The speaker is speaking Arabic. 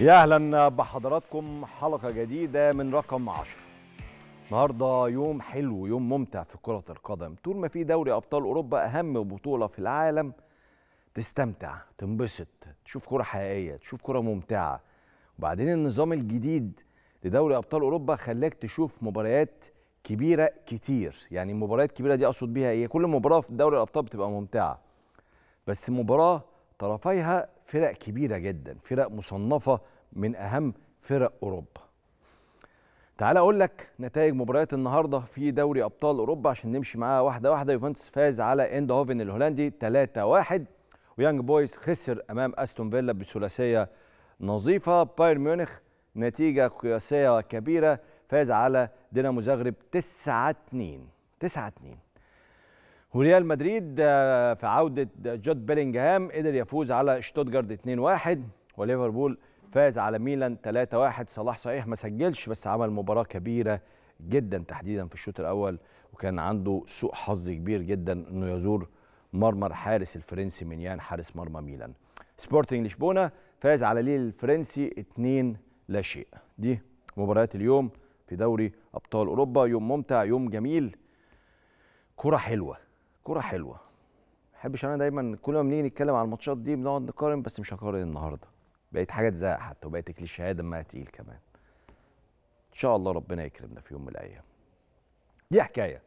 يا اهلا بحضراتكم حلقه جديده من رقم 10 النهارده يوم حلو يوم ممتع في كره القدم طول ما في دوري ابطال اوروبا اهم بطوله في العالم تستمتع تنبسط تشوف كره حقيقيه تشوف كره ممتعه وبعدين النظام الجديد لدوري ابطال اوروبا خلاك تشوف مباريات كبيره كتير يعني مباريات كبيره دي اقصد بيها ايه كل مباراه في دوري الابطال بتبقى ممتعه بس مباراه طرفيها فرق كبيرة جدا فرق مصنفة من أهم فرق أوروبا تعال أقول لك نتائج مباريات النهاردة في دوري أبطال أوروبا عشان نمشي معاها واحدة واحدة يوفنتوس فاز على اندهوفن الهولندي 3-1 ويانج بويز خسر أمام أستون فيلا بثلاثية نظيفة بايرن ميونخ نتيجة قياسية كبيرة فاز على دينامو زغرب 9-2 9-2 وريال مدريد آه، في عودة جود بيلينجهام قدر يفوز على شتوتجارد 2-1 وليفربول فاز على ميلان 3-1 صلاح صحيح ما سجلش بس عمل مباراة كبيرة جدا تحديدا في الشوط الأول وكان عنده سوء حظ كبير جدا انه يزور مرمر حارس الفرنسي منيان حارس مرمى ميلان سبورتنج لشبونه فاز على ليل الفرنسي 2 لا شيء دي مباريات اليوم في دوري ابطال اوروبا يوم ممتع يوم جميل كره حلوه كوره حلوه ما بحبش انا دايما كل ما بنيجي نتكلم على الماتشات دي بنقعد نقارن بس مش هقارن النهارده بقيت حاجه تزهق حتى وبقيت كليشيهات دمها تقيل كمان ان شاء الله ربنا يكرمنا في يوم من الايام دي حكايه